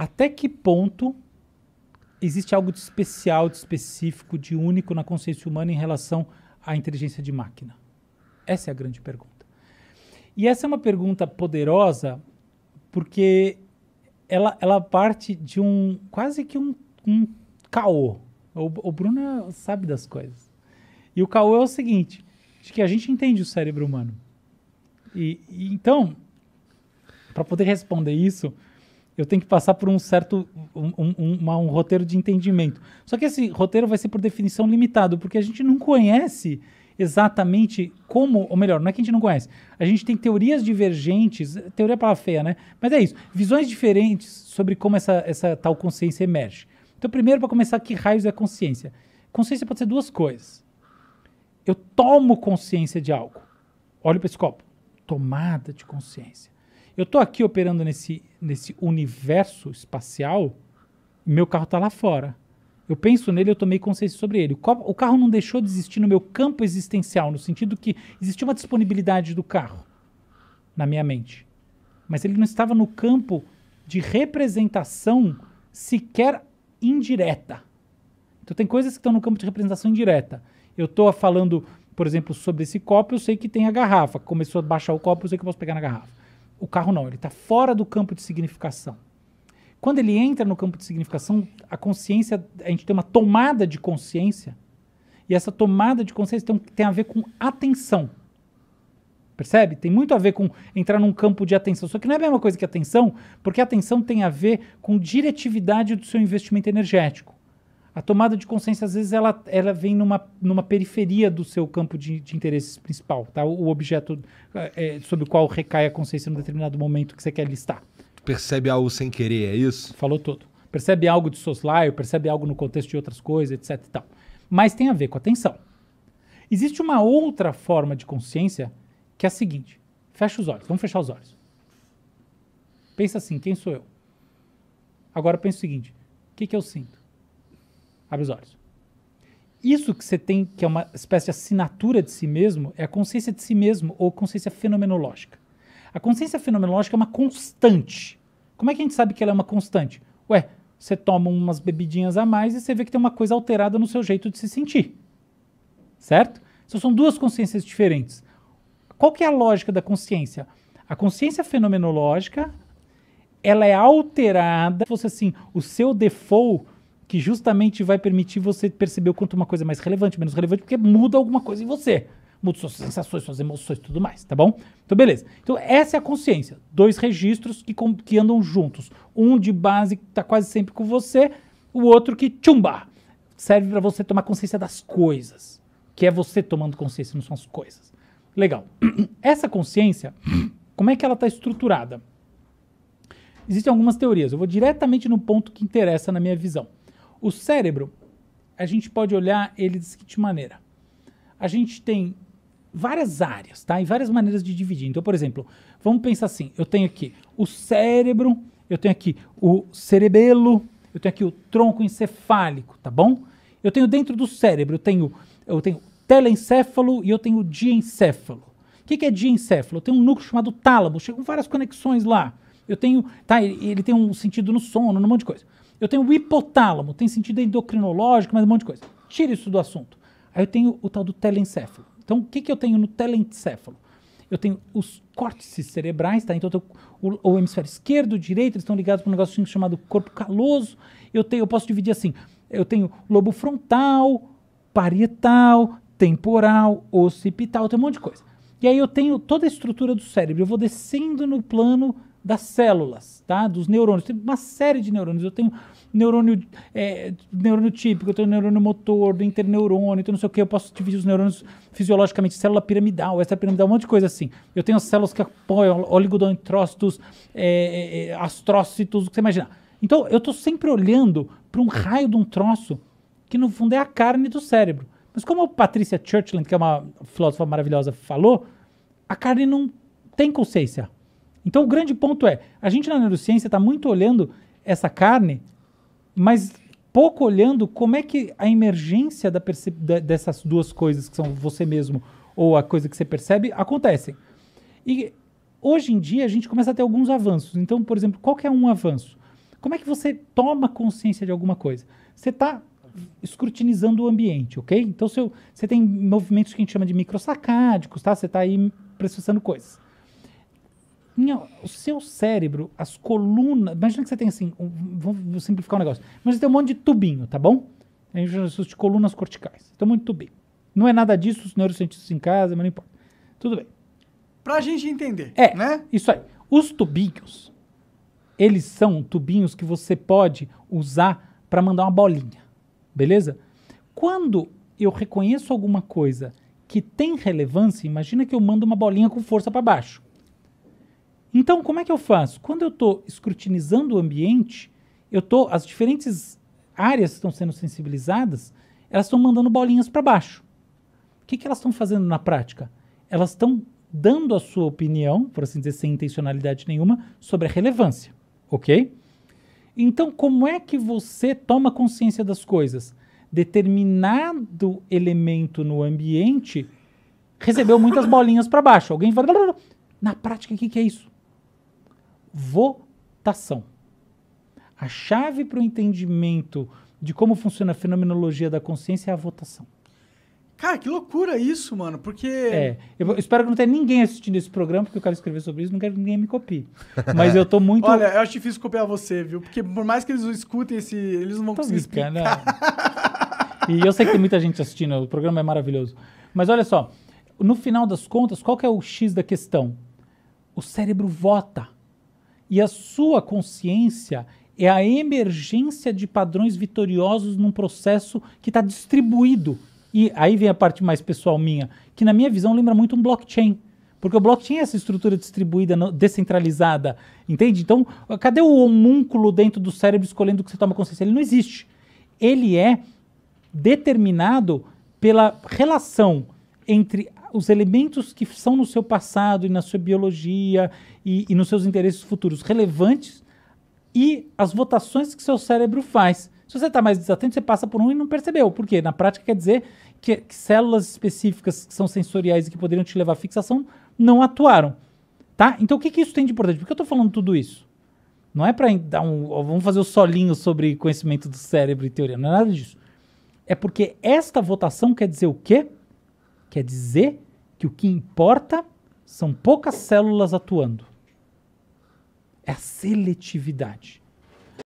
até que ponto existe algo de especial, de específico, de único na consciência humana em relação à inteligência de máquina? Essa é a grande pergunta. E essa é uma pergunta poderosa porque ela, ela parte de um quase que um, um caô. O, o Bruno sabe das coisas. E o caô é o seguinte: de que a gente entende o cérebro humano. E, e então, para poder responder isso, eu tenho que passar por um certo um, um, um, roteiro de entendimento. Só que esse roteiro vai ser por definição limitado, porque a gente não conhece exatamente como, ou melhor, não é que a gente não conhece. A gente tem teorias divergentes, teoria é para feia, né? Mas é isso, visões diferentes sobre como essa, essa tal consciência emerge. Então, primeiro, para começar, que raios é consciência? Consciência pode ser duas coisas. Eu tomo consciência de algo. Olho para esse copo. Tomada de consciência. Eu estou aqui operando nesse, nesse universo espacial, meu carro está lá fora. Eu penso nele, eu tomei consciência sobre ele. O carro não deixou de existir no meu campo existencial, no sentido que existia uma disponibilidade do carro na minha mente. Mas ele não estava no campo de representação sequer indireta. Então tem coisas que estão no campo de representação indireta. Eu estou falando, por exemplo, sobre esse copo, eu sei que tem a garrafa. Começou a baixar o copo, eu sei que eu posso pegar na garrafa. O carro não, ele está fora do campo de significação. Quando ele entra no campo de significação, a consciência, a gente tem uma tomada de consciência, e essa tomada de consciência tem, tem a ver com atenção. Percebe? Tem muito a ver com entrar num campo de atenção. Só que não é a mesma coisa que atenção, porque atenção tem a ver com diretividade do seu investimento energético a tomada de consciência, às vezes, ela, ela vem numa, numa periferia do seu campo de, de interesses principal, tá? o, objeto é, é sobre o qual recai a consciência em um determinado momento que você quer listar. Percebe algo sem querer, é isso? Falou todo. Percebe algo de soslaio, percebe algo no contexto de outras coisas, etc. E tal. Mas tem a ver com atenção. Existe uma outra forma de consciência que é a seguinte: fecha os olhos, vamos fechar os olhos. Pensa assim: quem sou eu? Agora pensa o seguinte: o que, que eu sinto? Abre os olhos. Isso que você tem, que é uma espécie de assinatura de si mesmo, é a consciência de si mesmo ou consciência fenomenológica. A consciência fenomenológica é uma constante. Como é que a gente sabe que ela é uma constante? Ué, você toma umas bebidinhas a mais e você vê que tem uma coisa alterada no seu jeito de se sentir. Certo? Então são duas consciências diferentes. Qual que é a lógica da consciência? A consciência fenomenológica, ela é alterada. Se fosse assim, o seu default que justamente vai permitir você perceber o quanto uma coisa é mais relevante, menos relevante, porque muda alguma coisa em você. Muda suas sensações, suas emoções e tudo mais, tá bom? Então, beleza. Então, essa é a consciência. Dois registros que, que andam juntos. Um de base que está quase sempre com você, o outro que tchumba. Serve para você tomar consciência das coisas. Que é você tomando consciência, não são as coisas. Legal. Essa consciência, como é que ela está estruturada? Existem algumas teorias. Eu vou diretamente no ponto que interessa na minha visão. O cérebro, a gente pode olhar ele da seguinte maneira. A gente tem várias áreas, tá? E várias maneiras de dividir. Então, por exemplo, vamos pensar assim: eu tenho aqui o cérebro, eu tenho aqui o cerebelo, eu tenho aqui o tronco encefálico, tá bom? Eu tenho dentro do cérebro, eu tenho, eu tenho telencéfalo e eu tenho diencéfalo. O que, que é diencéfalo? Eu tenho um núcleo chamado tálamo, chegam várias conexões lá. Eu tenho, tá, ele, ele tem um sentido no sono, num monte de coisa. Eu tenho o hipotálamo, tem sentido endocrinológico, mas um monte de coisa. Tira isso do assunto. Aí eu tenho o tal do telencéfalo. Então, o que, que eu tenho no telencéfalo? Eu tenho os córtices cerebrais, tá? Então, eu tenho o, o hemisfério esquerdo, direito, eles estão ligados para um negocinho chamado corpo caloso. Eu, tenho, eu posso dividir assim. Eu tenho lobo frontal, parietal, temporal, occipital, tem um monte de coisa. E aí eu tenho toda a estrutura do cérebro. Eu vou descendo no plano das células, tá? Dos neurônios. Tem uma série de neurônios. Eu tenho neurônio, é, neurônio típico, eu tenho neurônio motor, do interneurônio, então não sei o que. Eu posso dividir os neurônios fisiologicamente, célula piramidal, extrapiramidal, um monte de coisa assim. Eu tenho as células que apoiam oligodendrócitos, é, é, é, astrócitos, o que você imaginar. Então eu estou sempre olhando para um raio de um troço que no fundo é a carne do cérebro. Mas como a Patricia Churchland, que é uma filósofa maravilhosa, falou, a carne não tem consciência. Então o grande ponto é, a gente na neurociência está muito olhando essa carne, mas pouco olhando como é que a emergência da dessas duas coisas, que são você mesmo ou a coisa que você percebe, acontecem. E hoje em dia a gente começa a ter alguns avanços. Então, por exemplo, qual é um avanço? Como é que você toma consciência de alguma coisa? Você está escrutinizando o ambiente, ok? Então seu, você tem movimentos que a gente chama de microsacádicos, tá? Você está aí processando coisas o seu cérebro, as colunas. Imagina que você tem assim. Um, vou simplificar o um negócio. Mas tem um monte de tubinho, tá bom? A gente chama de colunas corticais. Tem um monte de tubinho. Não é nada disso, os neurocientistas em casa, mas não importa. Tudo bem. Pra gente entender. É, né? Isso aí. Os tubinhos, eles são tubinhos que você pode usar para mandar uma bolinha. Beleza? Quando eu reconheço alguma coisa que tem relevância, imagina que eu mando uma bolinha com força para baixo então, como é que eu faço? Quando eu estou escrutinizando o ambiente, eu tô, as diferentes áreas que estão sendo sensibilizadas, elas estão mandando bolinhas para baixo. O que, que elas estão fazendo na prática? Elas estão dando a sua opinião, por assim dizer, sem intencionalidade nenhuma, sobre a relevância, ok? Então, como é que você toma consciência das coisas? Determinado elemento no ambiente recebeu muitas bolinhas para baixo. Alguém fala, na prática, o que, que é isso? votação. A chave para o entendimento de como funciona a fenomenologia da consciência é a votação. Cara, que loucura isso, mano, porque... É, eu espero que não tenha ninguém assistindo esse programa, porque eu quero escrever sobre isso, não quero que ninguém me copie. Mas eu tô muito... Olha, eu acho difícil copiar você, viu? Porque por mais que eles escutem esse... Eles não vão tô conseguir explicar. É. e eu sei que tem muita gente assistindo, o programa é maravilhoso. Mas olha só, no final das contas, qual que é o X da questão? O cérebro vota. E a sua consciência é a emergência de padrões vitoriosos num processo que está distribuído. E aí vem a parte mais pessoal minha, que na minha visão lembra muito um blockchain. Porque o blockchain é essa estrutura distribuída, descentralizada, entende? Então, cadê o homúnculo dentro do cérebro escolhendo o que você toma consciência? Ele não existe. Ele é determinado pela relação entre os elementos que são no seu passado e na sua biologia e, e nos seus interesses futuros relevantes e as votações que seu cérebro faz. Se você está mais desatento, você passa por um e não percebeu. Por quê? Na prática quer dizer que, que células específicas que são sensoriais e que poderiam te levar à fixação não atuaram. Tá? Então o que, que isso tem de importante? Por que eu estou falando tudo isso? Não é para dar um. Vamos fazer o um solinho sobre conhecimento do cérebro e teoria. Não é nada disso. É porque esta votação quer dizer o quê? Quer dizer que o que importa são poucas células atuando. É a seletividade.